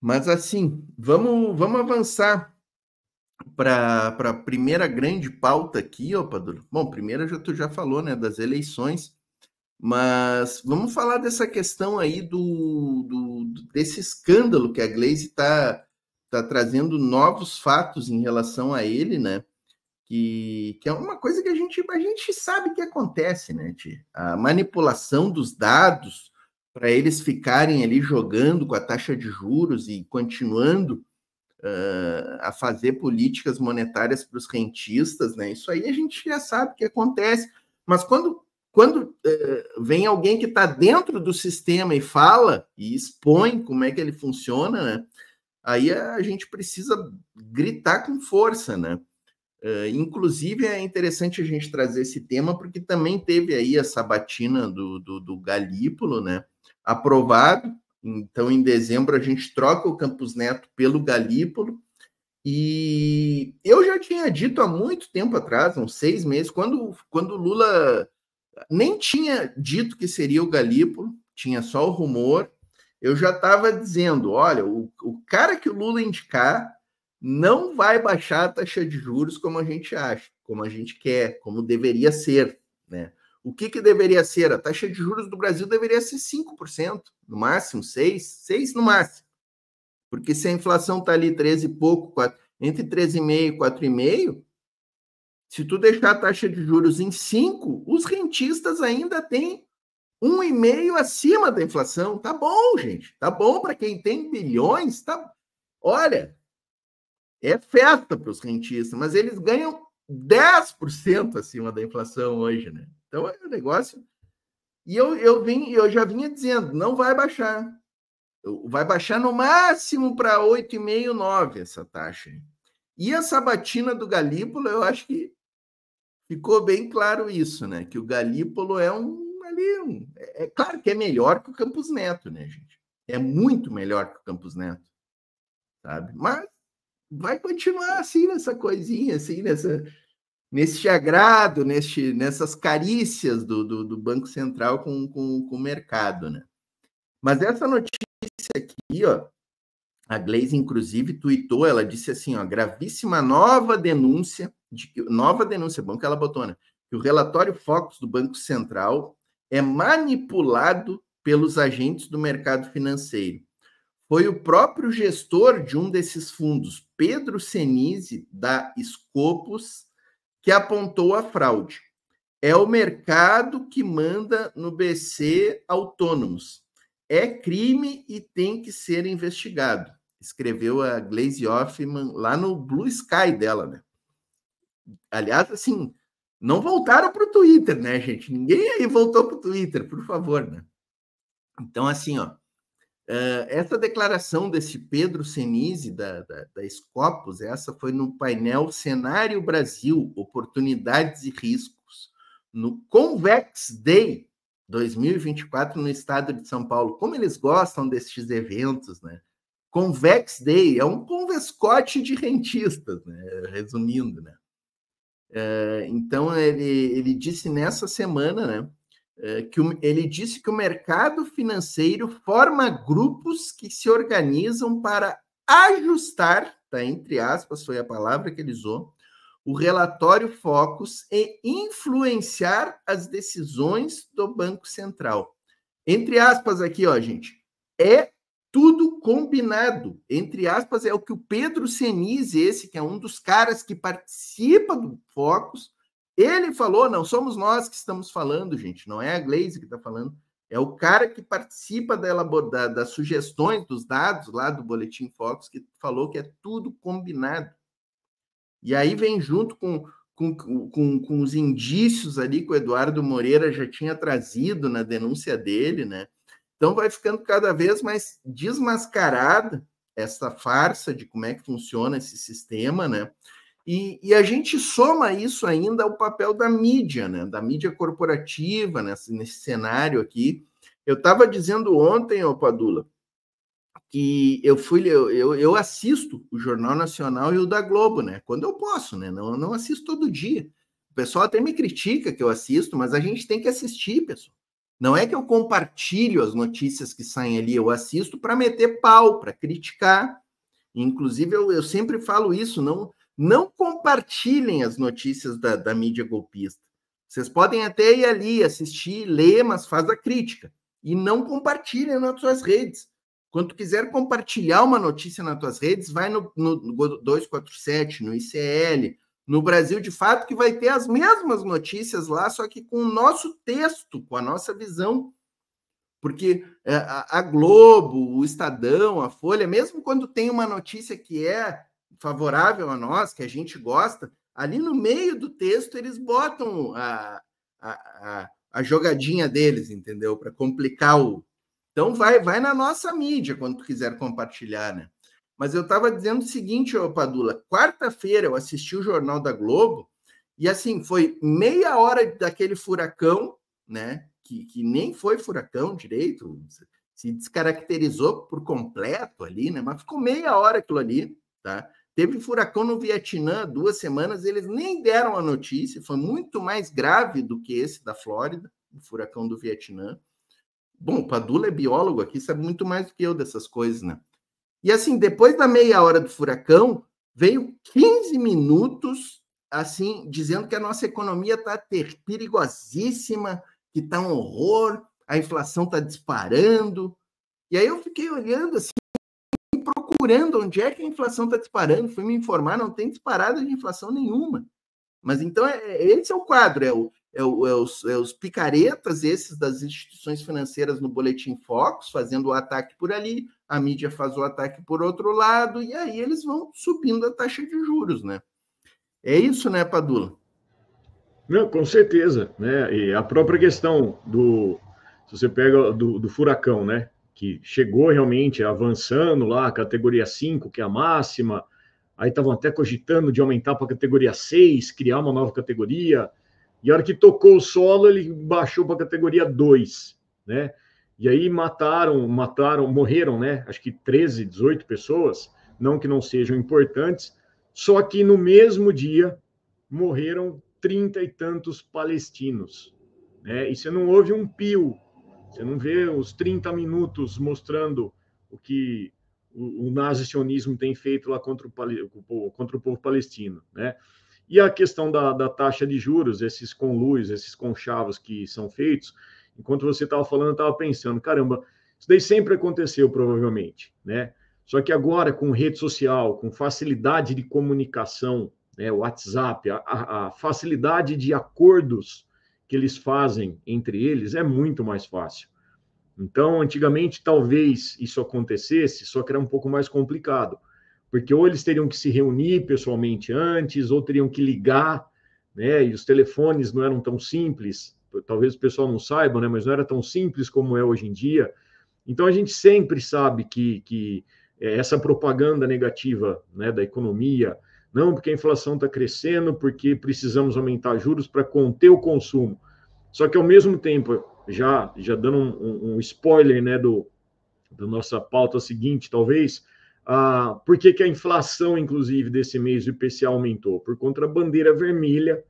Mas assim, vamos, vamos avançar para a primeira grande pauta aqui, ó, Padura. Bom, primeira já tu já falou, né, das eleições, mas vamos falar dessa questão aí do, do desse escândalo que a Glaze está tá trazendo novos fatos em relação a ele, né? Que, que é uma coisa que a gente, a gente sabe que acontece, né, Tia? A manipulação dos dados, para eles ficarem ali jogando com a taxa de juros e continuando uh, a fazer políticas monetárias para os rentistas, né? Isso aí a gente já sabe que acontece. Mas quando, quando uh, vem alguém que está dentro do sistema e fala e expõe como é que ele funciona, né? Aí a gente precisa gritar com força, né? Uh, inclusive é interessante a gente trazer esse tema, porque também teve aí a sabatina do, do, do Galípolo, né? Aprovado. Então, em dezembro, a gente troca o Campus Neto pelo Galípolo. E eu já tinha dito há muito tempo atrás, uns seis meses, quando, quando Lula nem tinha dito que seria o Galípolo, tinha só o rumor, eu já estava dizendo: olha, o, o cara que o Lula indicar não vai baixar a taxa de juros como a gente acha, como a gente quer, como deveria ser. Né? O que, que deveria ser? A taxa de juros do Brasil deveria ser 5%, no máximo 6%, 6% no máximo. Porque se a inflação está ali 13 e pouco, 4, entre 13,5% e 4,5%, se tu deixar a taxa de juros em 5%, os rentistas ainda têm 1,5% acima da inflação. Tá bom, gente. Tá bom para quem tem bilhões. Tá... Olha, é festa para os rentistas, mas eles ganham 10% acima da inflação hoje, né? Então é um negócio. E eu, eu, vim, eu já vinha dizendo, não vai baixar. Vai baixar no máximo para 8,5, 9 essa taxa. E a sabatina do Galípolo, eu acho que ficou bem claro isso, né? Que o Galípolo é um ali. Um, é, é claro que é melhor que o Campos Neto, né, gente? É muito melhor que o Campos Neto. Sabe? Mas vai continuar assim nessa coisinha, assim, nessa, nesse agrado, nesse nessas carícias do, do, do Banco Central com, com, com, o mercado, né? Mas essa notícia aqui, ó, a Glaze, inclusive, tuitou, ela disse assim, ó, gravíssima nova denúncia, de que, nova denúncia, bom que ela botou, né? Que o relatório Focus do Banco Central é manipulado pelos agentes do mercado financeiro foi o próprio gestor de um desses fundos, Pedro Senise, da Scopus, que apontou a fraude. É o mercado que manda no BC autônomos. É crime e tem que ser investigado, escreveu a Glaze Hoffman lá no Blue Sky dela, né? Aliás, assim, não voltaram para o Twitter, né, gente? Ninguém aí voltou para o Twitter, por favor, né? Então, assim, ó, eh, essa declaração desse Pedro Senise, da, da, da Scopus, essa foi no painel Cenário Brasil, Oportunidades e Riscos, no Convex Day 2024 no estado de São Paulo. Como eles gostam destes eventos, né? Convex Day é um convescote de rentistas, né? resumindo, né? Eh, então ele, ele disse nessa semana, né? Eh, que ele disse que o mercado financeiro forma grupos que se organizam para ajustar, tá, entre aspas, foi a palavra que ele usou, o relatório Focus e influenciar as decisões do Banco Central. Entre aspas aqui, ó, gente, é tudo combinado. Entre aspas, é o que o Pedro Senise, esse que é um dos caras que participa do Focus, ele falou, não somos nós que estamos falando, gente, não é a Glaze que está falando, é o cara que participa da, da, das sugestões, dos dados lá do Boletim Fox, que falou que é tudo combinado. E aí vem junto com, com, com, com os indícios ali que o Eduardo Moreira já tinha trazido na denúncia dele, né? Então vai ficando cada vez mais desmascarada essa farsa de como é que funciona esse sistema, né? E, e, a gente soma isso ainda ao papel da mídia, né? da mídia corporativa nesse, né? assim, nesse cenário aqui. Eu estava dizendo ontem, ô Padula, que eu fui eu, eu, eu, assisto o Jornal Nacional e o da Globo, né? Quando eu posso, né? Não, não assisto todo dia. O pessoal até me critica que eu assisto, mas a gente tem que assistir, pessoal. Não é que eu compartilho as notícias que saem ali, eu assisto para meter pau, para criticar. Inclusive, eu, eu sempre falo isso, não não compartilhem as notícias da, da mídia golpista. Vocês podem até ir ali, assistir, ler, mas faz a crítica. E não compartilhem nas suas redes. Quando quiser compartilhar uma notícia nas tuas redes, vai no, no, no 247, no ICL, no Brasil de Fato, que vai ter as mesmas notícias lá, só que com o nosso texto, com a nossa visão. Porque eh, a Globo, o Estadão, a Folha, mesmo quando tem uma notícia que é favorável a nós, que a gente gosta, ali no meio do texto eles botam a, a, a, a jogadinha deles, entendeu? Para complicar o. Então vai, vai na nossa mídia quando tu quiser compartilhar, né? Mas eu estava dizendo o seguinte, ô Padula, quarta-feira eu assisti o Jornal da Globo e assim foi meia hora daquele furacão, né? Que, que nem foi furacão direito, se descaracterizou por completo ali, né? Mas ficou meia hora aquilo ali Tá? Teve furacão no Vietnã duas semanas, eles nem deram a notícia, foi muito mais grave do que esse da Flórida, o furacão do Vietnã. Bom, o Padula é biólogo aqui, sabe muito mais do que eu dessas coisas, né? E assim, depois da meia hora do furacão, veio 15 minutos assim, dizendo que a nossa economia está perigosíssima, que está um horror, a inflação está disparando. E aí eu fiquei olhando assim, procurando onde é que a inflação está disparando, fui me informar, não tem disparada de inflação nenhuma. Mas então é, é, esse é o quadro, é, o, é, o, é os, é os picaretas esses das instituições financeiras no Boletim Fox, fazendo o ataque por ali, a mídia faz o ataque por outro lado, e aí eles vão subindo a taxa de juros, né? É isso, né, Padula? Não, com certeza, né? E a própria questão do se você pega do, do furacão, né? que chegou realmente avançando lá, categoria 5, que é a máxima, aí estavam até cogitando de aumentar para a categoria 6, criar uma nova categoria, e a hora que tocou o solo, ele baixou para a categoria 2, né? E aí mataram, mataram, morreram, né? Acho que 13, 18 pessoas, não que não sejam importantes, só que no mesmo dia morreram trinta e tantos palestinos, né? E você não houve um pio você não vê os 30 minutos mostrando o que o, o nazi-sionismo tem feito lá contra o, contra o povo palestino, né? E a questão da, da taxa de juros, esses conluios, esses conchavos que são feitos, enquanto você estava falando, eu estava pensando, caramba, isso daí sempre aconteceu, provavelmente, né? Só que agora, com rede social, com facilidade de comunicação, né, WhatsApp, a, a facilidade de acordos que eles fazem entre eles é muito mais fácil. Então, antigamente, talvez isso acontecesse, só que era um pouco mais complicado, porque ou eles teriam que se reunir pessoalmente antes, ou teriam que ligar, né? E os telefones não eram tão simples, talvez o pessoal não saiba, né? Mas não era tão simples como é hoje em dia. Então, a gente sempre sabe que, que é, essa propaganda negativa né, da economia, não, porque a inflação está crescendo, porque precisamos aumentar juros para conter o consumo. Só que, ao mesmo tempo, já, já dando um, um spoiler né, do, da nossa pauta seguinte, talvez, ah, por que, que a inflação, inclusive, desse mês o IPCA aumentou? Por conta da bandeira vermelha,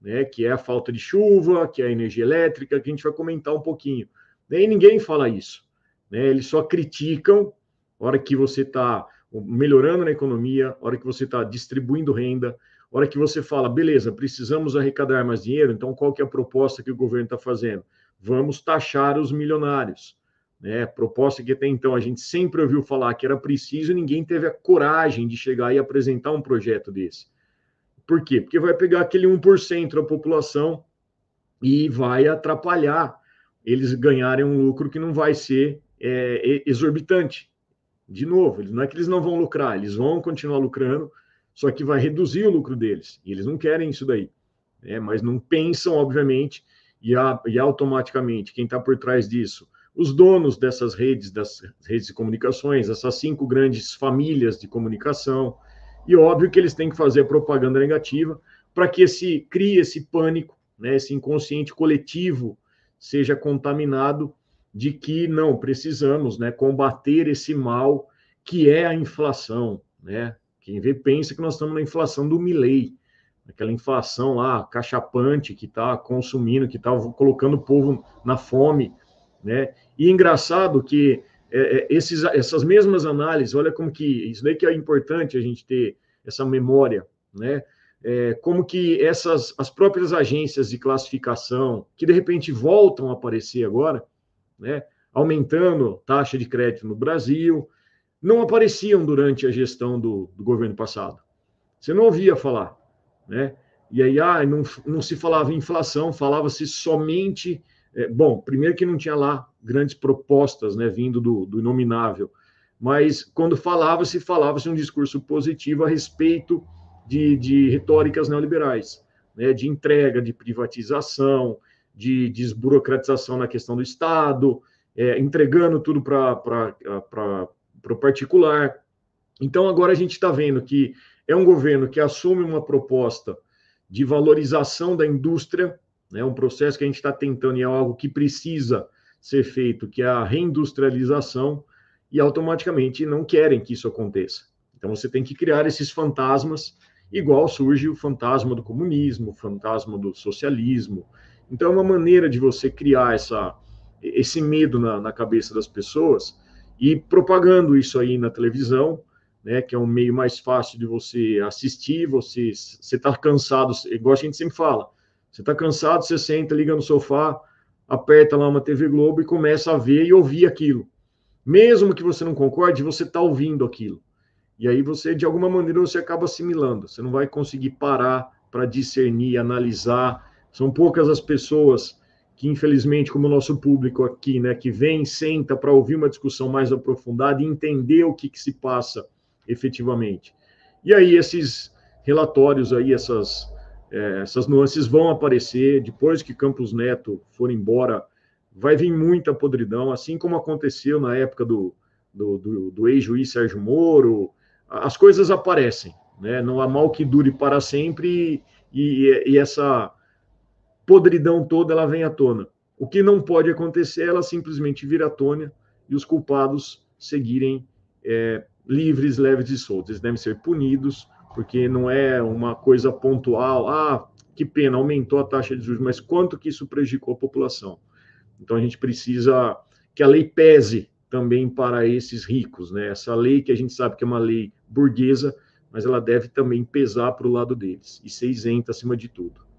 né, que é a falta de chuva, que é a energia elétrica, que a gente vai comentar um pouquinho. Nem ninguém fala isso. Né? Eles só criticam a hora que você está melhorando na economia, hora que você está distribuindo renda, hora que você fala, beleza, precisamos arrecadar mais dinheiro, então qual que é a proposta que o governo está fazendo? Vamos taxar os milionários. Né? Proposta que até então a gente sempre ouviu falar que era preciso e ninguém teve a coragem de chegar e apresentar um projeto desse. Por quê? Porque vai pegar aquele 1% da população e vai atrapalhar eles ganharem um lucro que não vai ser é, exorbitante. De novo, não é que eles não vão lucrar, eles vão continuar lucrando, só que vai reduzir o lucro deles. E eles não querem isso daí. Né? Mas não pensam, obviamente, e, a, e automaticamente quem está por trás disso. Os donos dessas redes, das redes de comunicações, essas cinco grandes famílias de comunicação, e óbvio que eles têm que fazer a propaganda negativa para que esse crie esse pânico, né, esse inconsciente coletivo seja contaminado de que não precisamos né, combater esse mal que é a inflação. Né? Quem vê pensa que nós estamos na inflação do Milley, aquela inflação lá, cachapante, que está consumindo, que está colocando o povo na fome. Né? E engraçado que é, é, esses, essas mesmas análises, olha como que isso daí que é importante a gente ter essa memória, né? É, como que essas as próprias agências de classificação que de repente voltam a aparecer agora, né? aumentando taxa de crédito no Brasil, não apareciam durante a gestão do, do governo passado. Você não ouvia falar. Né? E aí ah, não, não se falava em inflação, falava-se somente. É, bom, primeiro que não tinha lá grandes propostas né, vindo do, do inominável, mas quando falava-se, falava-se um discurso positivo a respeito de, de retóricas neoliberais, né, de entrega, de privatização, de desburocratização na questão do Estado, é, entregando tudo para ah, o particular. Então, agora a gente está vendo que é um governo que assume uma proposta de valorização da indústria, né, um processo que a gente está tentando e é algo que precisa ser feito, que é a reindustrialização, e automaticamente não querem que isso aconteça. Então, você tem que criar esses fantasmas, igual surge o fantasma do comunismo, o fantasma do socialismo, então, é uma maneira de você criar essa, esse medo na, na cabeça das pessoas e propagando isso aí na televisão, né, que é um meio mais fácil de você assistir, você está cansado, igual a gente sempre fala, você está cansado, você senta, liga no sofá, aperta lá uma TV Globo e começa a ver e ouvir aquilo. Mesmo que você não concorde, você está ouvindo aquilo. E aí você, de alguma maneira, você acaba assimilando. Você não vai conseguir parar para discernir, analisar, são poucas as pessoas que, infelizmente, como o nosso público aqui, né, que vem, senta para ouvir uma discussão mais aprofundada e entender o que, que se passa efetivamente. E aí, esses relatórios aí, essas, é, essas nuances vão aparecer depois que Campos Neto for embora. Vai vir muita podridão, assim como aconteceu na época do, do, do, do ex-juiz Sérgio Moro. As coisas aparecem, né? Não há mal que dure para sempre e, e, e essa podridão toda ela vem à tona. O que não pode acontecer é ela simplesmente vir à tona e os culpados seguirem é, livres, leves e soltos. Eles devem ser punidos, porque não é uma coisa pontual. Ah, que pena, aumentou a taxa de juros, mas quanto que isso prejudicou a população? Então a gente precisa que a lei pese também para esses ricos, né? Essa lei que a gente sabe que é uma lei burguesa, mas ela deve também pesar para o lado deles e ser isenta acima de tudo.